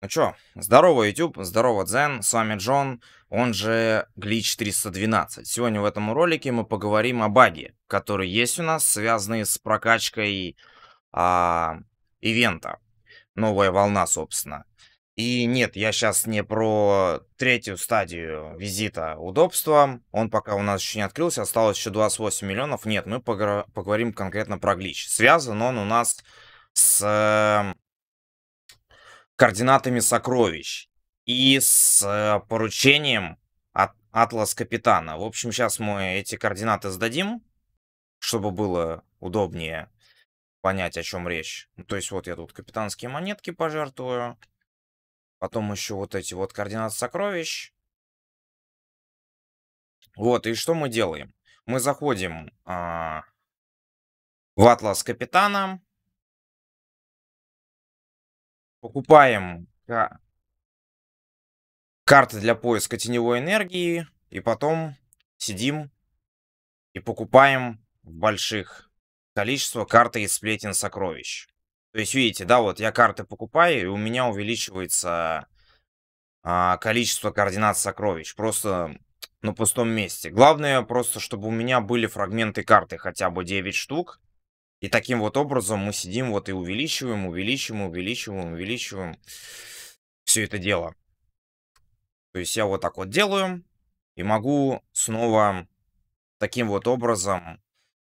Ну чё, здорово YouTube, здорово Дзен, с вами Джон, он же Glitch 312. Сегодня в этом ролике мы поговорим о баге, который есть у нас, связанный с прокачкой а, ивента. Новая волна, собственно. И нет, я сейчас не про третью стадию визита удобства. Он пока у нас еще не открылся, осталось еще 28 миллионов. Нет, мы поговорим конкретно про glitch. Связан он у нас с координатами сокровищ и с э, поручением от Атлас Капитана. В общем, сейчас мы эти координаты сдадим, чтобы было удобнее понять, о чем речь. Ну, то есть вот я тут капитанские монетки пожертвую. Потом еще вот эти вот координаты сокровищ. Вот, и что мы делаем? Мы заходим а, в атлас капитана покупаем карты для поиска теневой энергии, и потом сидим и покупаем в больших количество карты из сплетен сокровищ. То есть, видите, да, вот я карты покупаю, и у меня увеличивается а, количество координат сокровищ. Просто на пустом месте. Главное просто, чтобы у меня были фрагменты карты хотя бы 9 штук. И таким вот образом мы сидим вот и увеличиваем, увеличиваем, увеличиваем, увеличиваем все это дело. То есть я вот так вот делаю и могу снова таким вот образом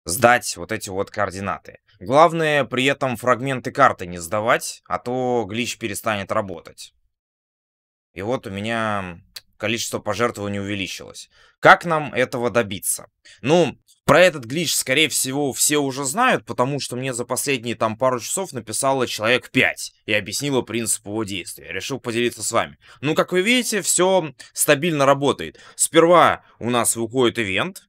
сдать вот эти вот координаты. Главное при этом фрагменты карты не сдавать, а то глич перестанет работать. И вот у меня количество пожертвований увеличилось. Как нам этого добиться? Ну, про этот глич, скорее всего, все уже знают, потому что мне за последние там пару часов написало человек 5 и объяснило принцип его действия. Решил поделиться с вами. Ну, как вы видите, все стабильно работает. Сперва у нас выходит ивент,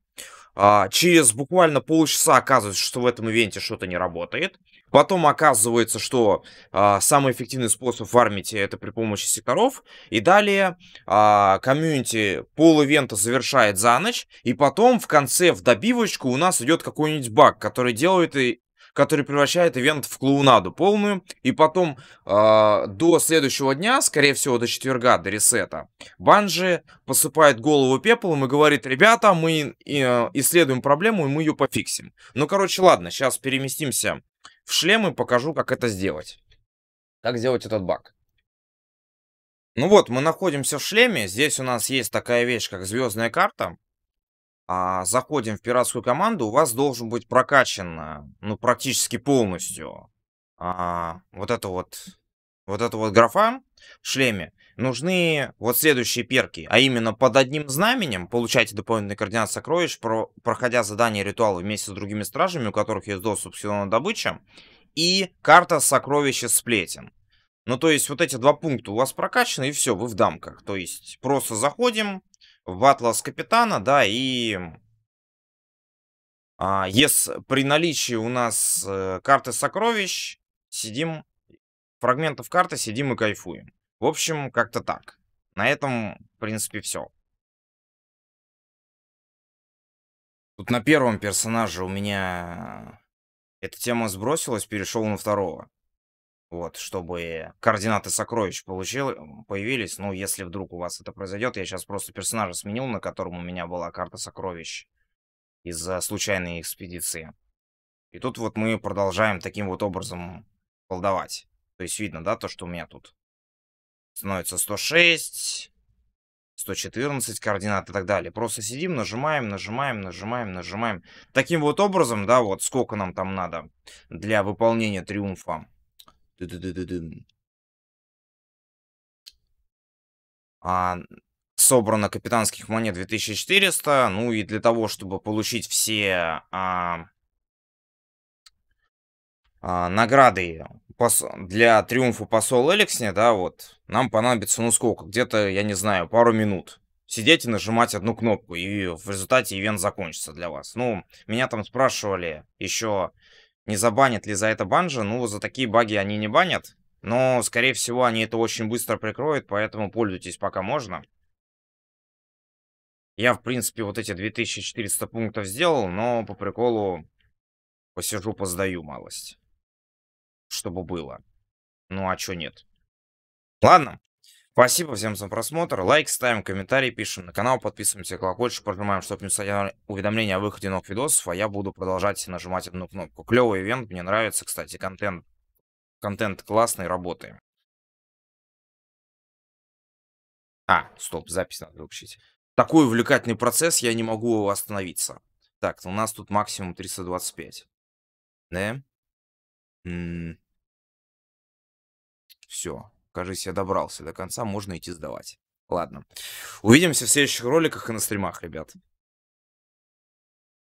а, через буквально полчаса оказывается, что в этом ивенте что-то не работает. Потом оказывается, что а, самый эффективный способ фармить это при помощи секторов. И далее а, комьюнити пол-ивента завершает за ночь. И потом в конце, в добивочку, у нас идет какой-нибудь баг, который делает и который превращает ивент в клоунаду полную. И потом э, до следующего дня, скорее всего, до четверга, до ресета, Банжи посыпает голову пеплом и говорит, ребята, мы э, исследуем проблему, и мы ее пофиксим. Ну, короче, ладно, сейчас переместимся в шлем и покажу, как это сделать. Как сделать этот баг. Ну вот, мы находимся в шлеме. Здесь у нас есть такая вещь, как звездная карта. А, заходим в пиратскую команду. У вас должен быть прокачан, э, ну, практически полностью а, вот это вот, вот это вот графа шлеме нужны вот следующие перки, а именно под одним знаменем получайте дополнительный координат сокровищ, про, проходя задания ритуала вместе с другими стражами, у которых есть доступ к сезону добычи, и карта сокровища сплетен. Ну, то есть, вот эти два пункта у вас прокачаны, и все, вы в дамках. То есть, просто заходим в атлас капитана, да, и... А, yes, при наличии у нас э, карты сокровищ, сидим фрагментов карты сидим и кайфуем. В общем, как-то так. На этом, в принципе, все. Тут на первом персонаже у меня эта тема сбросилась, перешел на второго. Вот, чтобы координаты сокровищ получил, появились. Ну, если вдруг у вас это произойдет, я сейчас просто персонажа сменил, на котором у меня была карта сокровищ из-за случайной экспедиции. И тут вот мы продолжаем таким вот образом колдовать. То есть видно, да, то, что у меня тут становится 106, 114 координат и так далее. Просто сидим, нажимаем, нажимаем, нажимаем, нажимаем. Таким вот образом, да, вот сколько нам там надо для выполнения триумфа. А, собрано капитанских монет 2400. Ну и для того, чтобы получить все а, а награды пос... для триумфа посол Эликсне, да, вот, нам понадобится, ну сколько, где-то, я не знаю, пару минут сидеть и нажимать одну кнопку, и в результате ивент закончится для вас. Ну, меня там спрашивали еще, не забанят ли за это банжи, ну, за такие баги они не банят, но, скорее всего, они это очень быстро прикроют, поэтому пользуйтесь пока можно. Я, в принципе, вот эти 2400 пунктов сделал, но по приколу посижу, поздаю малость чтобы было. Ну а чё нет? Ладно. Спасибо всем за просмотр. Лайк ставим, комментарий пишем на канал, подписываемся, колокольчик прожимаем, чтобы не писать уведомления о выходе новых видосов, а я буду продолжать нажимать одну кнопку. Клевый ивент, мне нравится, кстати, контент, контент классный, работаем. А, стоп, запись надо выключить. Такой увлекательный процесс, я не могу остановиться. Так, у нас тут максимум 325. Да? М -м все. Кажется, я добрался до конца, можно идти сдавать. Ладно. Увидимся в следующих роликах и на стримах, ребят.